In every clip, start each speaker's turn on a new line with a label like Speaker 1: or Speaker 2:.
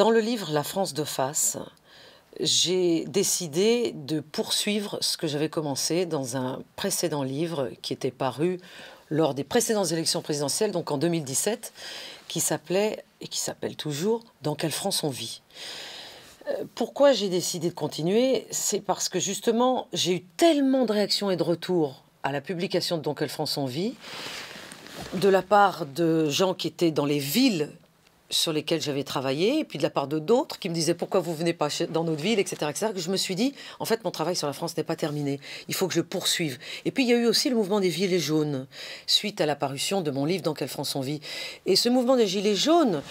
Speaker 1: Dans le livre La France de face, j'ai décidé de poursuivre ce que j'avais commencé dans un précédent livre qui était paru lors des précédentes élections présidentielles, donc en 2017, qui s'appelait, et qui s'appelle toujours, Dans quelle France on vit euh, pourquoi j'ai décidé de continuer C'est parce que justement, j'ai eu tellement de réactions et de retours à la publication de Dans quelle France on vit, de la part de gens qui étaient dans les villes sur lesquels j'avais travaillé, et puis de la part de d'autres qui me disaient pourquoi vous venez pas dans notre ville, etc., etc., que je me suis dit, en fait, mon travail sur la France n'est pas terminé, il faut que je poursuive. Et puis il y a eu aussi le mouvement des Gilets jaunes, suite à l'apparition de mon livre Dans quelle France on vit. Et ce mouvement des Gilets jaunes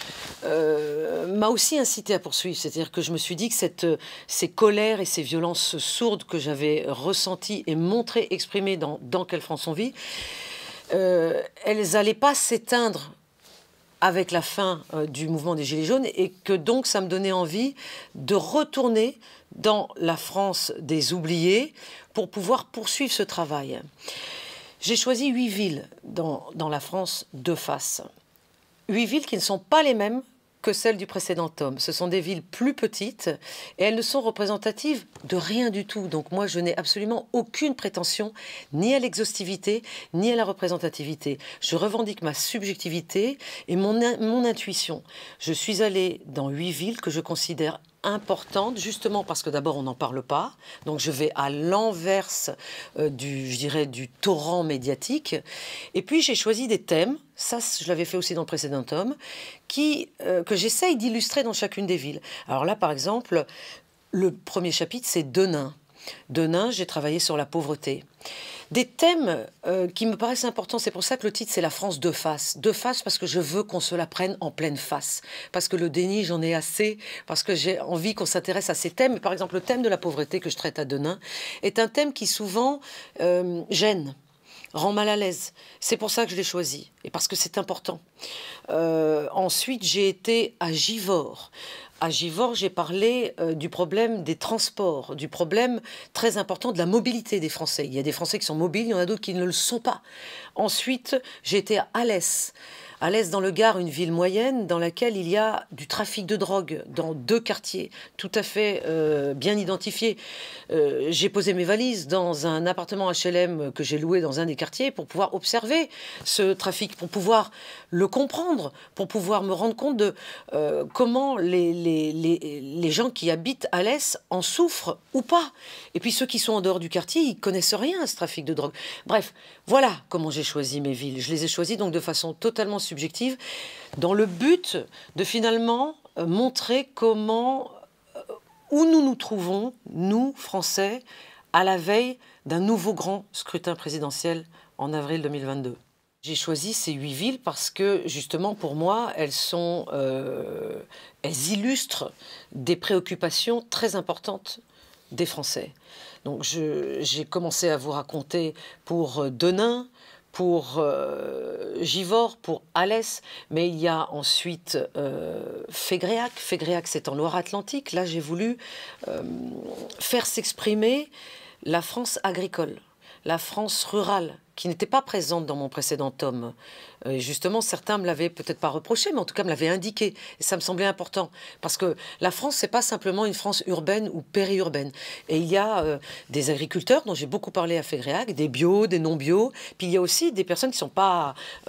Speaker 1: euh, m'a aussi incité à poursuivre, c'est-à-dire que je me suis dit que cette, ces colères et ces violences sourdes que j'avais ressenties et montrées, exprimées dans Dans quelle France on vit, euh, elles n'allaient pas s'éteindre avec la fin euh, du mouvement des Gilets jaunes et que donc ça me donnait envie de retourner dans la France des oubliés pour pouvoir poursuivre ce travail. J'ai choisi huit villes dans, dans la France de face. Huit villes qui ne sont pas les mêmes que celles du précédent tome. Ce sont des villes plus petites et elles ne sont représentatives de rien du tout. Donc moi, je n'ai absolument aucune prétention ni à l'exhaustivité, ni à la représentativité. Je revendique ma subjectivité et mon, mon intuition. Je suis allée dans huit villes que je considère importante, justement parce que d'abord on n'en parle pas, donc je vais à l'inverse euh, du, je du torrent médiatique. Et puis j'ai choisi des thèmes, ça je l'avais fait aussi dans le précédent tome, qui, euh, que j'essaye d'illustrer dans chacune des villes. Alors là par exemple, le premier chapitre c'est Denain de j'ai travaillé sur la pauvreté. Des thèmes euh, qui me paraissent importants, c'est pour ça que le titre c'est La France de face. De face parce que je veux qu'on se la prenne en pleine face, parce que le déni j'en ai assez, parce que j'ai envie qu'on s'intéresse à ces thèmes. Par exemple, le thème de la pauvreté que je traite à Denain est un thème qui souvent euh, gêne rend mal à l'aise. C'est pour ça que je l'ai choisi et parce que c'est important. Euh, ensuite, j'ai été à Givors à Givor, j'ai parlé euh, du problème des transports, du problème très important de la mobilité des Français. Il y a des Français qui sont mobiles, il y en a d'autres qui ne le sont pas. Ensuite, j'étais à Alès. Alès, dans le Gard, une ville moyenne dans laquelle il y a du trafic de drogue dans deux quartiers tout à fait euh, bien identifiés. Euh, j'ai posé mes valises dans un appartement HLM que j'ai loué dans un des quartiers pour pouvoir observer ce trafic, pour pouvoir le comprendre, pour pouvoir me rendre compte de euh, comment les, les, gens qui habitent à l'Est en souffrent ou pas. Et puis ceux qui sont en dehors du quartier, ils connaissent rien à ce trafic de drogue. Bref, voilà comment j'ai choisi mes villes. Je les ai choisies donc de façon totalement subjective, dans le but de finalement euh, montrer comment, euh, où nous nous trouvons, nous, Français, à la veille d'un nouveau grand scrutin présidentiel en avril 2022. J'ai choisi ces huit villes parce que justement pour moi elles sont euh, illustrent des préoccupations très importantes des Français. Donc j'ai commencé à vous raconter pour euh, Denain, pour Givor, euh, Givors, pour Alès, mais il y a ensuite Fégréac. Fégréac, c'est en Loire-Atlantique. Là, j'ai voulu faire s'exprimer la France agricole la France rurale qui n'était pas présente dans mon précédent tome. Euh, justement, certains me l'avaient peut-être pas reproché, mais en tout cas me l'avaient indiqué. Et ça me semblait important. Parce que la France, c'est pas simplement une France urbaine ou périurbaine. Et il y a euh, des agriculteurs dont j'ai beaucoup parlé à Fégréac, des bio, des non-bio. Puis il y a aussi des personnes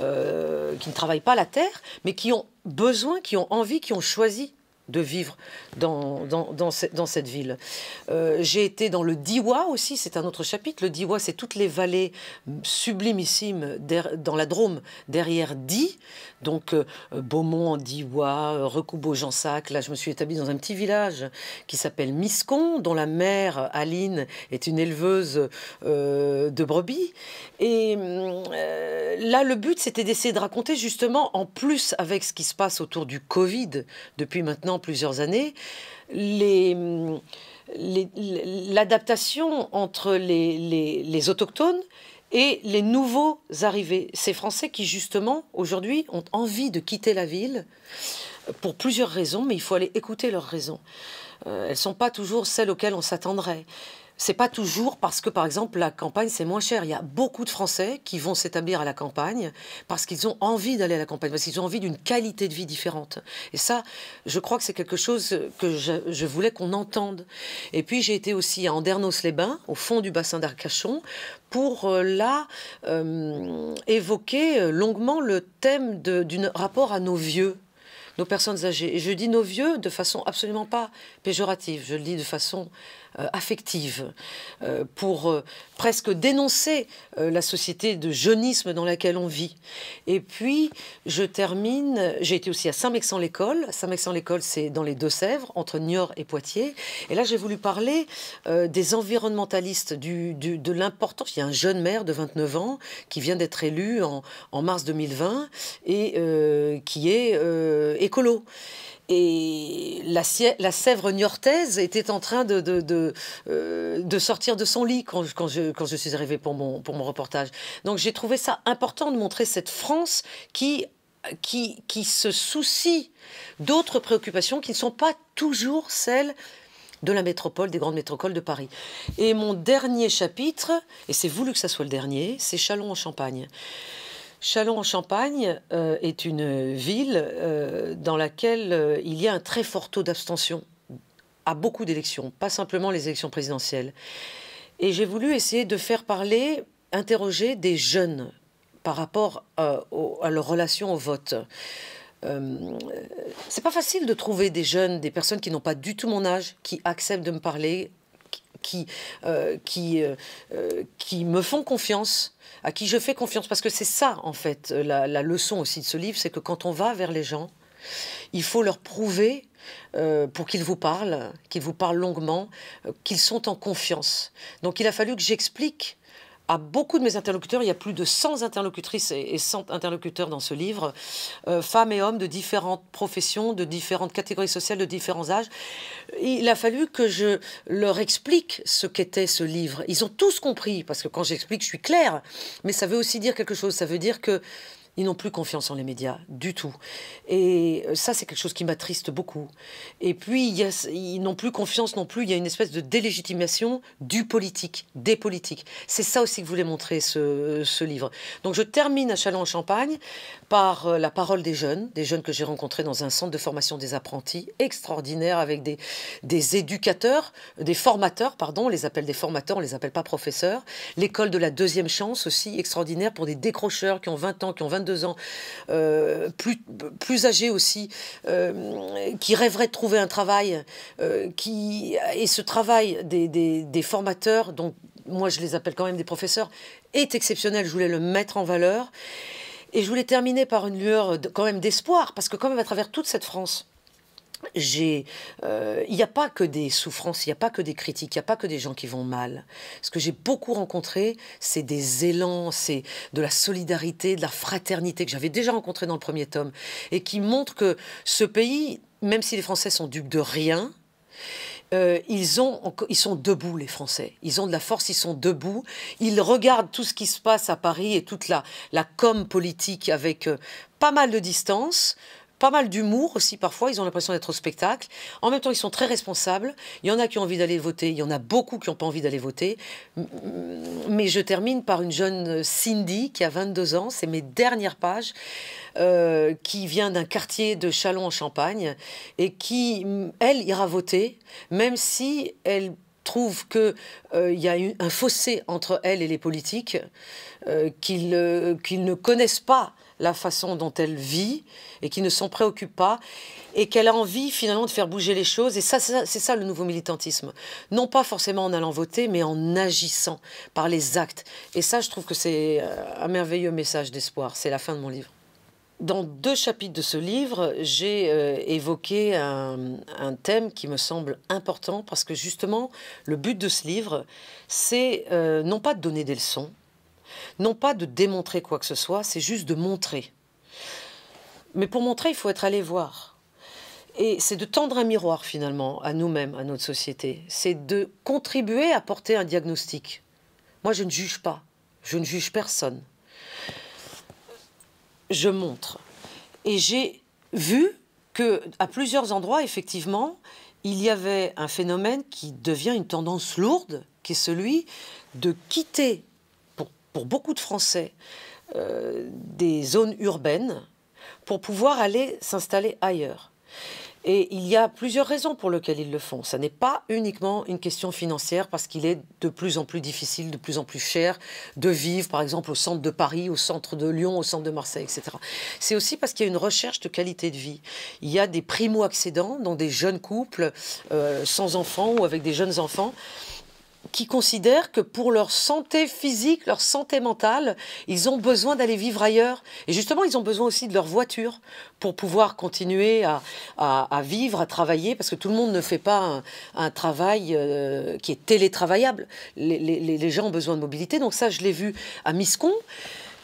Speaker 1: euh, qui ne travaillent pas la terre, mais qui ont besoin, qui ont envie, qui ont choisi de vivre dans, dans, cette ville. Euh, j'ai été dans le Diwa aussi, c'est un autre chapitre. Le Diwa, c'est toutes les vallées sublimissimes dans la Drôme, derrière Di, donc euh, Beaumont en Diwa, Recoubeau-Jansac. Là, je me suis établie dans un petit village qui s'appelle Miscon, dont la mère, Aline, est une éleveuse euh, de brebis. Et là, le but, c'était d'essayer de raconter justement, en plus avec ce qui se passe autour du Covid depuis maintenant plusieurs années, l'adaptation entre les, les autochtones et les nouveaux arrivés, ces Français qui justement aujourd'hui ont envie de quitter la ville pour plusieurs raisons, mais il faut aller écouter leurs raisons. Euh, elles ne sont pas toujours celles auxquelles on s'attendrait c'est pas toujours parce que, par exemple, la campagne, c'est moins cher. Il y a beaucoup de Français qui vont s'établir à la campagne parce qu'ils ont envie d'aller à la campagne, parce qu'ils ont envie d'une qualité de vie différente. Et ça, je crois que c'est quelque chose que je, voulais qu'on entende. Et puis, j'ai été aussi à Andernos-les-Bains, au fond du bassin d'Arcachon, pour euh, là euh, évoquer euh, longuement le thème du rapport à nos vieux nos personnes âgées. Et je dis nos vieux de façon absolument pas péjorative, je le dis de façon euh, affective, euh, pour euh, presque dénoncer la société de jeunisme dans laquelle on vit. Et puis, je termine, j'ai été aussi à Saint-Mexan-l'École. Saint-Mexan-l'École, c'est dans les Deux-Sèvres, entre Niort et Poitiers. Et là, j'ai voulu parler des environnementalistes, du, de l'importance. Il y a un jeune maire de 29 ans qui vient d'être élu en, mars 2020 et qui est écolo et la, la Sèvre niortaise était en train de, euh, sortir de son lit quand, je, suis arrivé pour mon, reportage. Donc j'ai trouvé ça important de montrer cette France qui, qui se soucie d'autres préoccupations qui ne sont pas toujours celles de la métropole, des grandes métropoles de Paris. Et mon dernier chapitre, et c'est voulu que ça soit le dernier, c'est Chalon en Champagne. Châlons-en-Champagne euh, est une ville euh, dans laquelle euh, il y a un très fort taux d'abstention à beaucoup d'élections, pas simplement les élections présidentielles. Et j'ai voulu essayer de faire parler, interroger des jeunes par rapport à, leur relation au vote. c'est pas facile de trouver des jeunes, des personnes qui n'ont pas du tout mon âge, qui acceptent de me parler qui, euh, qui, euh, euh, qui me font confiance, à qui je fais confiance. Parce que c'est ça, en fait, la, leçon aussi de ce livre, c'est que quand on va vers les gens, il faut leur prouver pour qu'ils vous parlent, qu'ils vous parlent longuement, qu'ils sont en confiance. Donc il a fallu que j'explique à beaucoup de mes interlocuteurs, il y a plus de 100 interlocutrices et 100 interlocuteurs dans ce livre, euh, femmes et hommes de différentes professions, de différentes catégories sociales, de différents âges. Il a fallu que je leur explique ce qu'était ce livre. Ils ont tous compris, parce que quand j'explique, je suis claire, mais ça veut aussi dire quelque chose. Ça veut dire que ils n'ont plus confiance en les médias, du tout. Et euh, ça, c'est quelque chose qui m'attriste beaucoup. Et puis, ils n'ont plus confiance non plus. Il y a une espèce de délégitimation du politique, des politiques. C'est ça aussi que voulait montrer ce, livre. Donc, je termine à chalon en champagne par euh, la parole des jeunes, des jeunes que j'ai rencontrés dans un centre de formation des apprentis extraordinaire avec des, des éducateurs, des formateurs, pardon, on les appelle des formateurs, on les appelle pas professeurs. L'école de la deuxième chance aussi extraordinaire pour des décrocheurs qui ont 20 ans, qui ont 22 ans, euh, plus, plus âgés aussi, euh, qui rêveraient de trouver un travail, euh, qui, et ce travail des, formateurs, donc moi je les appelle quand même des professeurs, est exceptionnel, je voulais le mettre en valeur. Et je voulais terminer par une lueur quand même d'espoir, parce que quand même à travers toute cette France, euh, il n'y a pas que des souffrances, il n'y a pas que des critiques, il n'y a pas que des gens qui vont mal. Ce que j'ai beaucoup rencontré, c'est des élans, c'est de la solidarité, de la fraternité que j'avais déjà rencontré dans le premier tome et qui montre que ce pays, même si les Français sont dupes de rien, euh, ils, ont, ils sont debout, les Français. Ils ont de la force, ils sont debout. Ils regardent tout ce qui se passe à Paris et toute la, la com politique avec euh, pas mal de distance, pas mal d'humour aussi parfois. Ils ont l'impression d'être au spectacle. En même temps, ils sont très responsables. Il y en a qui ont envie d'aller voter. Il y en a beaucoup qui n'ont pas envie d'aller voter. Mais je termine par une jeune Cindy qui a 22 ans. C'est mes dernières pages. Euh, qui vient d'un quartier de Chalon en Champagne et qui, elle, ira voter, même si elle trouve qu'il euh, il y a un fossé entre elle et les politiques, euh, qu'ils ne connaissent pas la façon dont elle vit et qui ne s'en préoccupe pas et qu'elle a envie finalement de faire bouger les choses. Et ça, c'est ça le nouveau militantisme. Non pas forcément en allant voter, mais en agissant par les actes. Et ça, je trouve que c'est euh, un merveilleux message d'espoir. C'est la fin de mon livre. Dans deux chapitres de ce livre, j'ai euh, évoqué un, thème qui me semble important parce que justement, le but de ce livre, c'est euh, non pas de donner des leçons, non pas de démontrer quoi que ce soit, c'est juste de montrer. Mais pour montrer, il faut être allé voir. Et c'est de tendre un miroir finalement à nous-mêmes, à notre société. C'est de contribuer à porter un diagnostic. Moi, je ne juge pas. Je ne juge personne. Je montre. Et j'ai vu que à plusieurs endroits, effectivement, il y avait un phénomène qui devient une tendance lourde, qui est celui de quitter pour beaucoup de Français, euh, des zones urbaines pour pouvoir aller s'installer ailleurs. Et il y a plusieurs raisons pour lesquelles ils le font. Ce n'est pas uniquement une question financière parce qu'il est de plus en plus difficile, de plus en plus cher de vivre, par exemple, au centre de Paris, au centre de Lyon, au centre de Marseille, etc. C'est aussi parce qu'il y a une recherche de qualité de vie. Il y a des primo-accédants, dans des jeunes couples, euh, sans enfants ou avec des jeunes enfants, qui considèrent que pour leur santé physique, leur santé mentale, ils ont besoin d'aller vivre ailleurs. Et justement, ils ont besoin aussi de leur voiture pour pouvoir continuer à, vivre, à travailler, parce que tout le monde ne fait pas un, travail euh, qui est télétravaillable. Les, gens ont besoin de mobilité, donc ça, je l'ai vu à Miscon.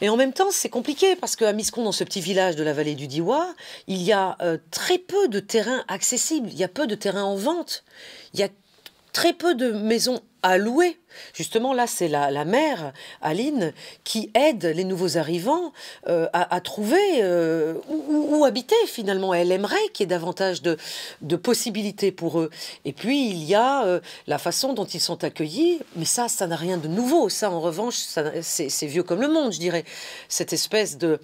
Speaker 1: Et en même temps, c'est compliqué parce qu'à Miscon, dans ce petit village de la vallée du Diwa, il y a euh, très peu de terrains accessibles, il y a peu de terrains en vente, il y a très peu de maisons à louer. Justement, là, c'est la, la, mère, Aline, qui aide les nouveaux arrivants euh, à, trouver euh, où, habiter, finalement. Elle aimerait qu'il y ait davantage de, possibilités pour eux. Et puis, il y a euh, la façon dont ils sont accueillis, mais ça, ça n'a rien de nouveau. Ça, en revanche, c'est vieux comme le monde, je dirais. Cette espèce de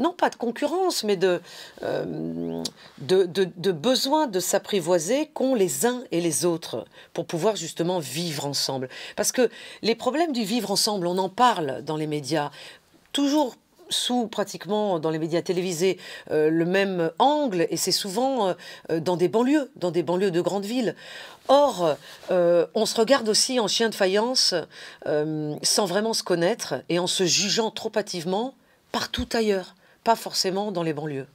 Speaker 1: non pas de concurrence, mais euh, de, de, besoin de s'apprivoiser qu'ont les uns et les autres pour pouvoir justement vivre ensemble. Parce que les problèmes du vivre ensemble, on en parle dans les médias, toujours sous pratiquement dans les médias télévisés euh, le même angle et c'est souvent euh, dans des banlieues, dans des banlieues de grandes villes. Or, on se regarde aussi en chien de faïence sans vraiment se connaître et en se jugeant trop hâtivement partout ailleurs pas forcément dans les banlieues.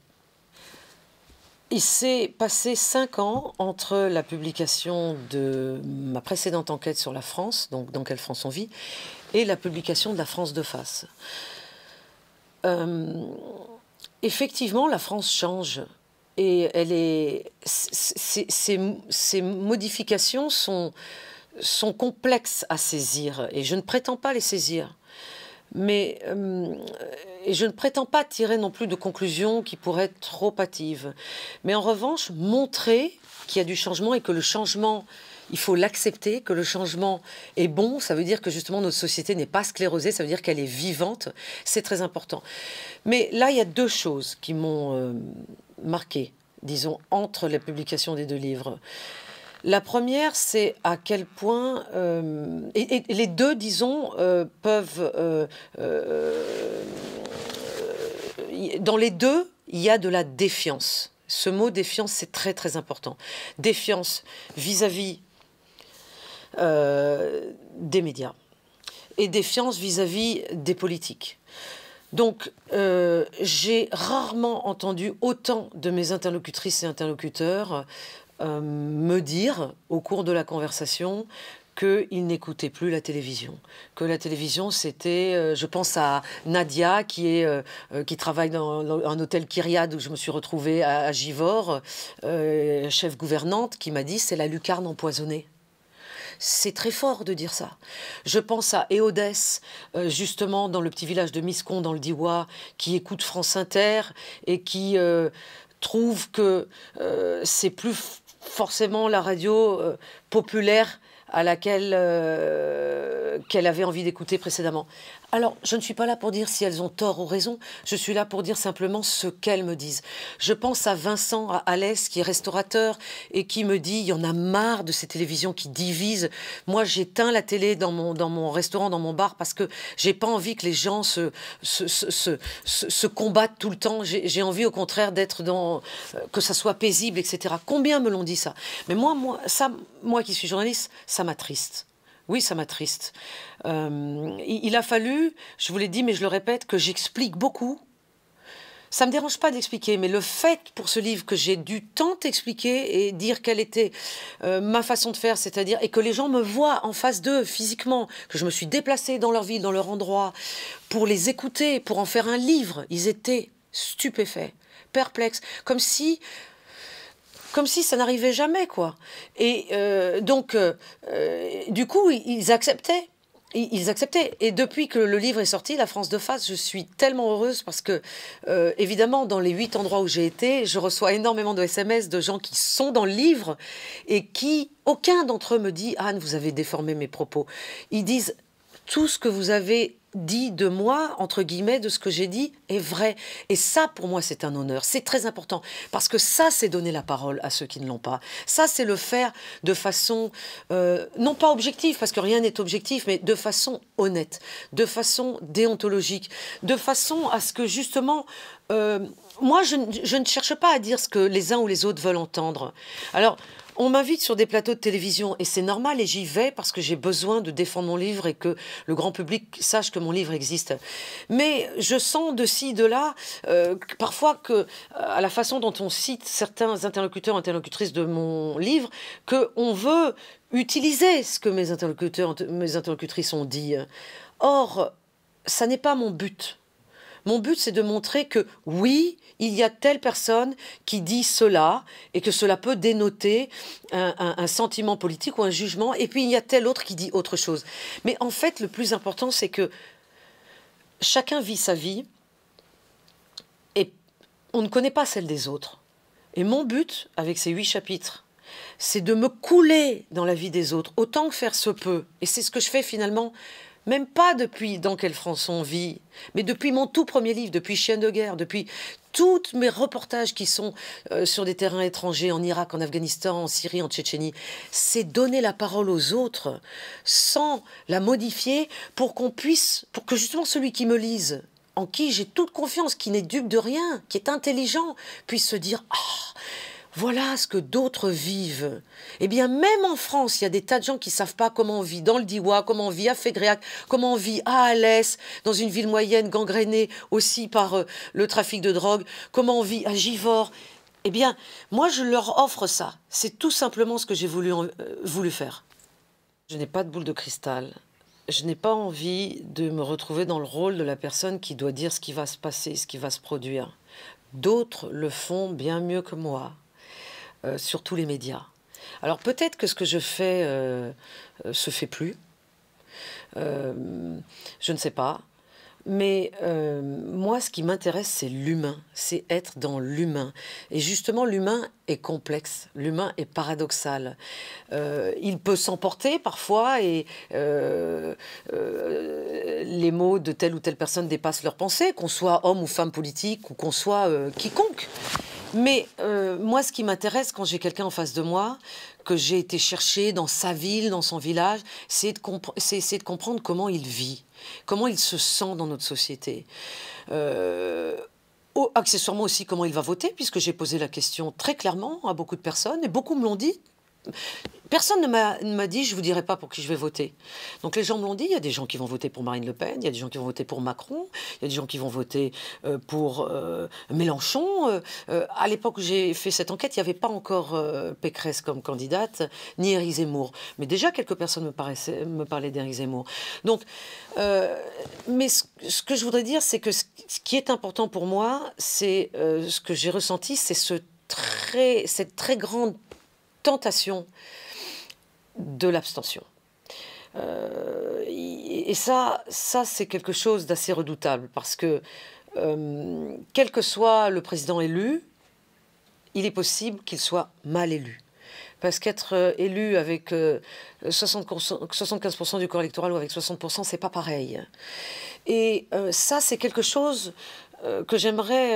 Speaker 1: Il s'est passé cinq ans entre la publication de ma précédente enquête sur la France, donc dans quelle France on vit, et la publication de la France de face. Euh, effectivement, la France change et elle est, ces, ces modifications sont, sont complexes à saisir et je ne prétends pas les saisir. Mais euh, je ne prétends pas tirer non plus de conclusions qui pourraient être trop hâtives. Mais en revanche, montrer qu'il y a du changement et que le changement il faut l'accepter, que le changement est bon. Ça veut dire que justement notre société n'est pas sclérosée, ça veut dire qu'elle est vivante. C'est très important. Mais là, il y a deux choses qui m'ont euh, marqué, disons, entre la publication des deux livres. La première, c'est à quel point, euh, et, les deux, disons, euh, peuvent, euh, dans les deux, il y a de la défiance. Ce mot défiance, c'est très très important. Défiance vis-à-vis des médias et défiance vis-à-vis des politiques. Donc, j'ai rarement entendu autant de mes interlocutrices et interlocuteurs euh, me dire au cours de la conversation qu'il n'écoutait plus la télévision, que la télévision c'était, euh, je pense à Nadia qui est euh, qui travaille dans, un hôtel Kyriade où je me suis retrouvée à, Givor, chef gouvernante, qui m'a dit c'est la lucarne empoisonnée. C'est très fort de dire ça. Je pense à Éodès, justement dans le petit village de Miscon dans le Diwa, qui écoute France Inter et qui trouve que c'est plus forcément la radio euh, populaire à laquelle euh, qu'elle avait envie d'écouter précédemment. Alors, je ne suis pas là pour dire si elles ont tort ou raison, je suis là pour dire simplement ce qu'elles me disent. Je pense à Vincent, à Alès, qui est restaurateur et qui me dit, il y en a marre de ces télévisions qui divisent. Moi, j'éteins la télé dans mon, dans mon restaurant, dans mon bar, parce que j'ai pas envie que les gens se, se combattent tout le temps. J'ai envie, au contraire, d'être dans... Euh, que ça soit paisible, etc. Combien me l'ont dit ça Mais moi, moi, ça, moi qui suis journaliste, ça m'attriste. Oui, ça m'attriste. Euh, il a fallu, je vous l'ai dit, mais je le répète, que j'explique beaucoup. Ça ne me dérange pas d'expliquer, mais le fait pour ce livre que j'ai dû tant expliquer et dire quelle était euh, ma façon de faire, c'est-à-dire, et que les gens me voient en face d'eux physiquement, que je me suis déplacée dans leur ville, dans leur endroit, pour les écouter, pour en faire un livre, ils étaient stupéfaits, perplexes, comme si comme si ça n'arrivait jamais, quoi. Et euh, donc, euh, euh, du coup, ils acceptaient ils acceptaient. Et depuis que le livre est sorti, La France de face, je suis tellement heureuse parce que, évidemment, dans les huit endroits où j'ai été, je reçois énormément de SMS de gens qui sont dans le livre et qui, aucun d'entre eux me dit Anne, vous avez déformé mes propos. Ils disent tout ce que vous avez dit de moi, entre guillemets, de ce que j'ai dit, est vrai. Et ça, pour moi, c'est un honneur. C'est très important. Parce que ça, c'est donner la parole à ceux qui ne l'ont pas. Ça, c'est le faire de façon, euh, non pas objective, parce que rien n'est objectif, mais de façon honnête, de façon déontologique, de façon à ce que, justement, euh, moi, je, je ne cherche pas à dire ce que les uns ou les autres veulent entendre. Alors, on m'invite sur des plateaux de télévision et c'est normal et j'y vais parce que j'ai besoin de défendre mon livre et que le grand public sache que mon livre existe. Mais je sens de ci, de là, euh, parfois que, euh, à la façon dont on cite certains interlocuteurs, interlocutrices de mon livre, qu'on veut utiliser ce que mes interlocuteurs, mes interlocutrices ont dit. Or, ça n'est pas mon but. Mon but, c'est de montrer que oui, il y a telle personne qui dit cela et que cela peut dénoter un, sentiment politique ou un jugement. Et puis il y a tel autre qui dit autre chose. Mais en fait, le plus important, c'est que chacun vit sa vie et on ne connaît pas celle des autres. Et mon but, avec ces huit chapitres, c'est de me couler dans la vie des autres autant que faire se peut. Et c'est ce que je fais finalement même pas depuis Dans quelle France on vit, mais depuis mon tout premier livre, depuis Chien de guerre, depuis tous mes reportages qui sont euh, sur des terrains étrangers, en Irak, en Afghanistan, en Syrie, en Tchétchénie, c'est donner la parole aux autres sans la modifier pour qu'on puisse, pour que justement celui qui me lise, en qui j'ai toute confiance, qui n'est dupe de rien, qui est intelligent, puisse se dire Ah, voilà ce que d'autres vivent. Eh bien, même en France, il y a des tas de gens qui ne savent pas comment on vit dans le Diwa, comment on vit à Fégréac, comment on vit à Alès, dans une ville moyenne gangrénée aussi par euh, le trafic de drogue, comment on vit à Givor. Eh bien, moi, je leur offre ça. C'est tout simplement ce que j'ai voulu, euh, voulu faire. Je n'ai pas de boule de cristal. Je n'ai pas envie de me retrouver dans le rôle de la personne qui doit dire ce qui va se passer, ce qui va se produire. D'autres le font bien mieux que moi. Euh, sur tous les médias. Alors peut-être que ce que je fais euh, euh, se fait plus. je ne sais pas. Mais moi, ce qui m'intéresse, c'est l'humain, c'est être dans l'humain. Et justement, l'humain est complexe, l'humain est paradoxal. il peut s'emporter parfois et les mots de telle ou telle personne dépassent leurs pensée, qu'on soit homme ou femme politique ou qu'on soit quiconque. Mais euh, moi, ce qui m'intéresse quand j'ai quelqu'un en face de moi, que j'ai été chercher dans sa ville, dans son village, c'est de, comprendre comment il vit, comment il se sent dans notre société. Euh, accessoirement aussi comment il va voter, puisque j'ai posé la question très clairement à beaucoup de personnes, et beaucoup me l'ont dit, Personne ne m'a dit, je ne vous dirai pas pour qui je vais voter. Donc les gens me l'ont dit, il y a des gens qui vont voter pour Marine Le Pen, il y a des gens qui vont voter pour Macron, il y a des gens qui vont voter euh, pour euh, Mélenchon. Euh, à l'époque où j'ai fait cette enquête, il n'y avait pas encore Pécresse comme candidate, ni Éric Zemmour. Mais déjà, quelques personnes me, me parlaient d'Éric Zemmour. Donc, mais ce, que je voudrais dire, c'est que ce, qui est important pour moi, c'est ce que j'ai ressenti, c'est ce très, cette très grande tentation de l'abstention. Euh, et ça, ça c'est quelque chose d'assez redoutable parce que euh, quel que soit le président élu, il est possible qu'il soit mal élu. Parce qu'être euh, élu avec 75% du corps électoral ou avec 60%, c'est pas pareil. Et ça, c'est quelque chose que j'aimerais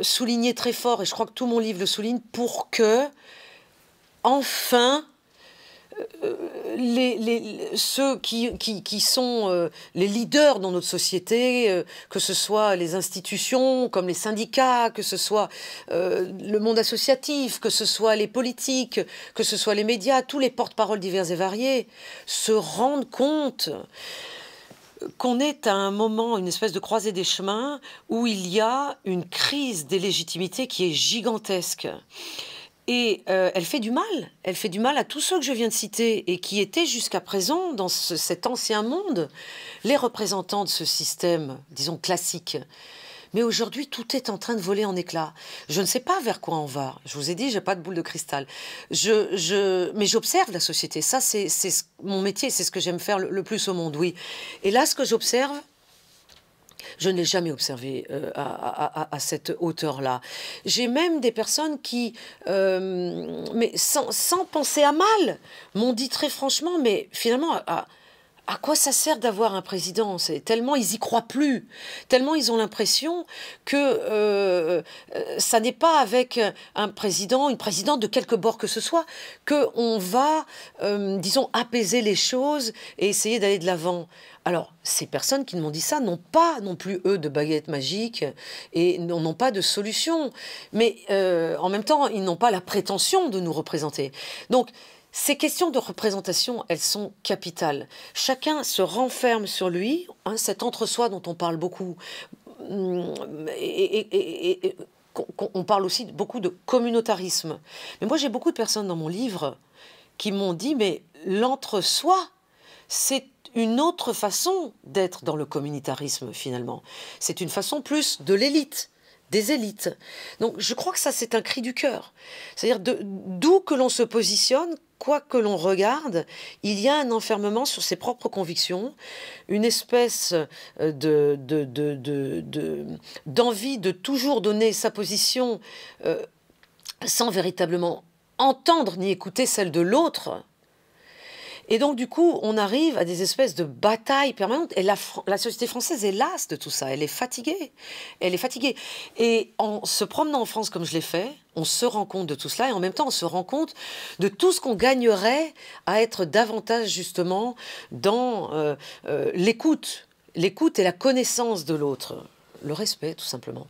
Speaker 1: souligner très fort, et je crois que tout mon livre le souligne, pour que enfin euh, les, ceux qui, sont euh, les leaders dans notre société, euh, que ce soit les institutions comme les syndicats, que ce soit le monde associatif, que ce soit les politiques, que ce soit les médias, tous les porte-paroles divers et variés, se rendent compte qu'on est à un moment, une espèce de croisée des chemins, où il y a une crise des légitimités qui est gigantesque. Et euh, elle fait du mal. Elle fait du mal à tous ceux que je viens de citer et qui étaient jusqu'à présent dans cet ancien monde les représentants de ce système, disons, classique. Mais aujourd'hui, tout est en train de voler en éclats. Je ne sais pas vers quoi on va. Je vous ai dit, j'ai pas de boule de cristal. Je, je, mais j'observe la société. Ça, c'est mon métier, c'est ce que j'aime faire le, le plus au monde, oui. Et là, ce que j'observe, je ne l'ai jamais observé euh, à, cette hauteur-là. J'ai même des personnes qui, euh, mais sans, sans, penser à mal, m'ont dit très franchement, mais finalement, à, à quoi ça sert d'avoir un président C'est tellement ils y croient plus, tellement ils ont l'impression que euh, euh, ça n'est pas avec un président, une présidente de quelque bord que ce soit, que on va, euh, disons, apaiser les choses et essayer d'aller de l'avant. Alors, ces personnes qui m'ont dit ça n'ont pas non plus, eux, de baguette magique et n'ont pas de solution. Mais en même temps, ils n'ont pas la prétention de nous représenter. Donc, ces questions de représentation, elles sont capitales. Chacun se renferme sur lui, hein, cet entre-soi dont on parle beaucoup. Mm, et, et, on parle aussi beaucoup de communautarisme. Mais moi, j'ai beaucoup de personnes dans mon livre qui m'ont dit, mais l'entre-soi, c'est une autre façon d'être dans le communautarisme, finalement. C'est une façon plus de l'élite, des élites. Donc, je crois que ça, c'est un cri du cœur. C'est-à-dire d'où que l'on se positionne, quoi que l'on regarde, il y a un enfermement sur ses propres convictions, une espèce euh, de, d'envie de, toujours donner sa position euh, sans véritablement entendre ni écouter celle de l'autre. Et donc, du coup, on arrive à des espèces de batailles permanentes. Et la, société française est lasse de tout ça. Elle est fatiguée. Elle est fatiguée. Et en se promenant en France comme je l'ai fait, on se rend compte de tout cela et en même temps on se rend compte de tout ce qu'on gagnerait à être davantage justement dans euh, euh, l'écoute, l'écoute et la connaissance de l'autre, le respect tout simplement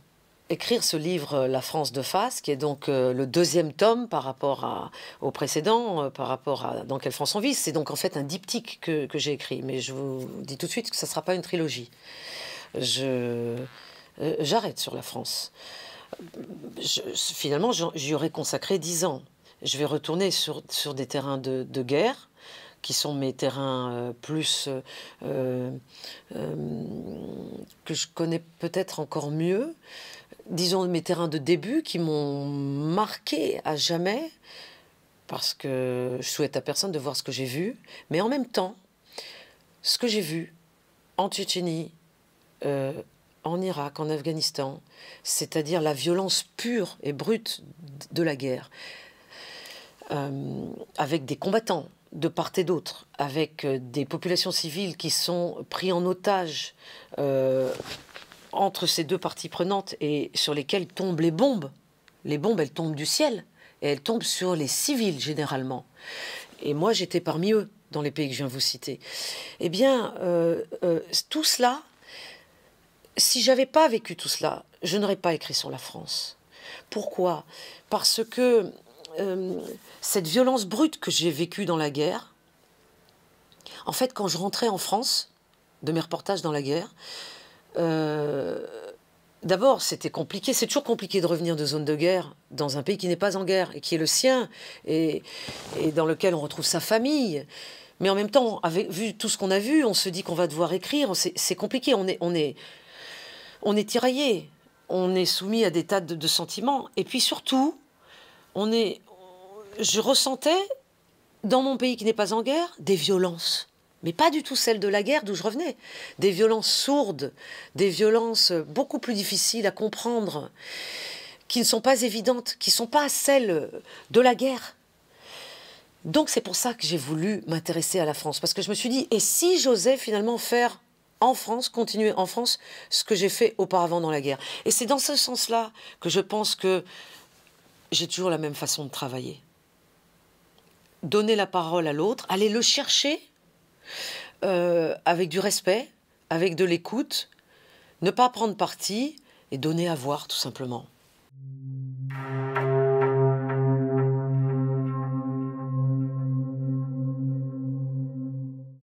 Speaker 1: écrire ce livre euh, La France de face, qui est donc euh, le deuxième tome par rapport au précédent, euh, par rapport à Dans quelle France on vit. C'est donc en fait un diptyque que, j'ai écrit, mais je vous dis tout de suite que ce ne sera pas une trilogie. j'arrête sur la France. finalement, j'y aurais consacré dix ans. Je vais retourner sur, des terrains de guerre, qui sont mes terrains euh, plus euh, euh, que je connais peut-être encore mieux, disons mes terrains de début qui m'ont marqué à jamais parce que je souhaite à personne de voir ce que j'ai vu, mais en même temps, ce que j'ai vu en Tchétchénie, en Irak, en Afghanistan, c'est-à-dire la violence pure et brute de la guerre, avec des combattants, de part et d'autre, avec euh, des populations civiles qui sont prises en otage euh, entre ces deux parties prenantes et sur lesquelles tombent les bombes. Les bombes, elles tombent du ciel et elles tombent sur les civils généralement. Et moi, j'étais parmi eux dans les pays que je viens vous citer. Eh bien, euh, tout cela, si j'avais pas vécu tout cela, je n'aurais pas écrit sur la France. Pourquoi Parce que euh, cette violence brute que j'ai vécue dans la guerre, en fait, quand je rentrais en France, de mes reportages dans la guerre, euh, D'abord, c'était compliqué. C'est toujours compliqué de revenir de zone de guerre dans un pays qui n'est pas en guerre et qui est le sien et, dans lequel on retrouve sa famille. Mais en même temps, avec, vu tout ce qu'on a vu, on se dit qu'on va devoir écrire. C'est compliqué. On est, on est, on est tiraillé. On est soumis à des tas de, de sentiments. Et puis surtout, on est je ressentais, dans mon pays qui n'est pas en guerre, des violences. Mais pas du tout celles de la guerre d'où je revenais. Des violences sourdes, des violences beaucoup plus difficiles à comprendre, qui ne sont pas évidentes, qui ne sont pas celles de la guerre. Donc c'est pour ça que j'ai voulu m'intéresser à la France, parce que je me suis dit, et si j'osais finalement faire en France, continuer en France ce que j'ai fait auparavant dans la guerre Et c'est dans ce sens-là que je pense que j'ai toujours la même façon de travailler donner la parole à l'autre, aller le chercher euh, avec du respect, avec de l'écoute, ne pas prendre parti et donner à voir tout simplement.